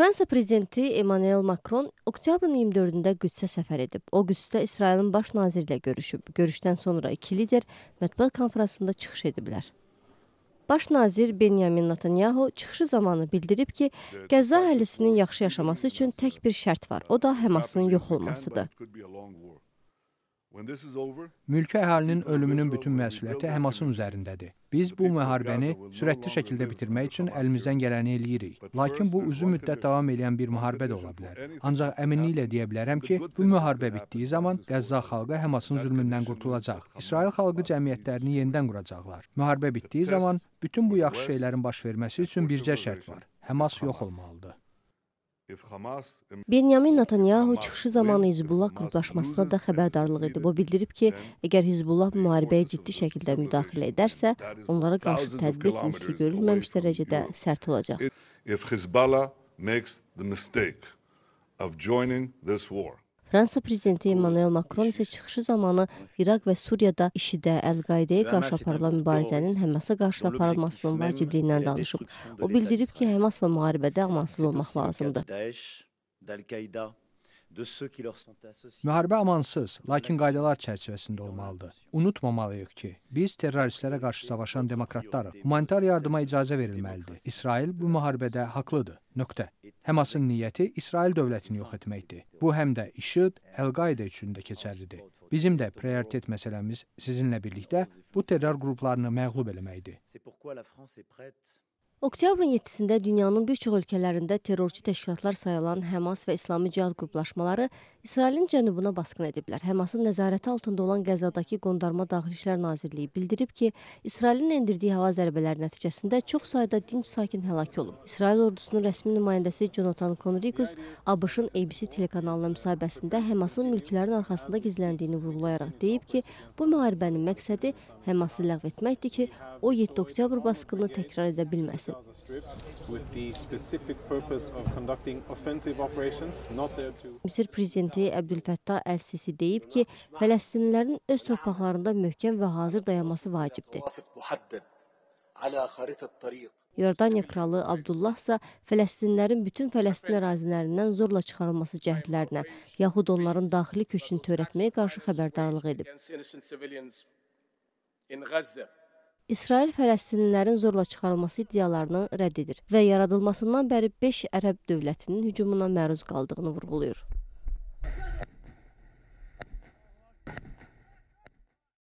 Fransa prezidenti Emmanuel Makron oktyabrın 24-də Qüdsə səfər edib. O Qüdsdə İsrailin baş naziri ilə görüşüb. Görüşdən sonra iki lider mətbuat konfransında çıxış ediblər. Baş nazir Benyamin Netanyahu çıxışı zamanı bildirib ki, Qəzza əhalisinin yaxşı yaşaması üçün tək bir şərt var. O da Həmasın yox olmasıdır. Mülki əhalinin ölümünün bütün məsuliyyəti Həmasın üzərindədir. Biz bu müharibəni sürətli şəkildə bitirmək üçün əlimizdən gələni eləyirik. Lakin bu uzun müddət davam edən bir müharibə də ola bilər. Ancaq əminliklə deyə bilərəm ki, bu müharibə bitdiyi zaman Qəzza xalqı Həmasın zülmündən qurtulacaq. İsrail xalqı cəmiyyətlərini yenidən quracaqlar. Müharibə bitdiyi zaman bütün bu yaxşı şeylərin baş verməsi üçün bircə şərt var. Həmas yox olmalıdır. Benyamin Netanyahu çıxışı zamanı Hizbullah qruplaşmasına da xəbərdarlıq edib. O bildirib ki, əgər Hizbullah müharibəyə ciddi şəkildə müdaxilə edərsə, onlara qarşı tədbir misli görülməmiş dərəcədə sərt olacaq. If Hezbollah makes the mistake of joining this war, Fransa prezidenti Emmanuel Macron isə çıxışı zamanı İraq və Suriyada IŞİD-ə, Əl-Qaidəyə qarşı aparılan mübarizənin Həmasa qarşı aparılmasının vacibliyindən danışıb. O bildirib ki, Həmasla müharibədə amansız olmaq lazımdır. Müharibə amansız, lakin qaydalar çərçivəsində olmalıdır. Unutmamalıyıq ki, biz terroristlərə qarşı savaşan demokratlarıq. Humanitar yardıma icazə verilməlidir. İsrail bu müharibədə haqlıdır. Nöqtə. Həmasın niyyəti İsrail dövlətini yox etməkdir. Bu həm də IŞİD, Əl-Qayda üçün də keçərlidir. Bizim də prioritet məsələmiz sizinlə birlikdə bu terror qruplarını məğlub eləməkdir. Oktyabrın 7-də dünyanın bir çox ölkələrində terrorçu təşkilatlar sayılan Həmas və İslami Cihad qruplaşmaları İsrailin cənubuna basqın ediblər. Həmasın nəzarəti altında olan Qəzadakı Qondarma Daxili İşlər Nazirliyi bildirib ki, İsrailin endirdiyi hava zərbələri nəticəsində çox sayda dinc sakin həlak olub. İsrail ordusunun rəsmi nümayəndəsi Jonathan Conricus ABŞ-ın ABC telekanalına müsahibəsində Həmasın mülklərin arxasında gizləndiyini vurğulayaraq deyib ki, bu müharibənin məqsədi həması ləğv etməkdir ki, o 7 oktyabr basqını təkrar edə bilməsin. Misir prezidenti Əbdülfəttah Əl-Sisi deyib ki, Fələstinlilərin öz torpaqlarında möhkəm və hazır dayanması vacibdir. Yordaniya kralı Abdullah isə Fələstinlərin bütün Fələstin ərazilərindən zorla çıxarılması cəhdlərinə, yaxud onların daxili köçünü törətməyə qarşı xəbərdarlıq edib in Gaza. İsrail fələstinlilərin zorla çıxarılması iddialarını rədd edir və yaradılmasından bəri 5 ərəb dövlətinin hücumuna məruz qaldığını vurğulayır.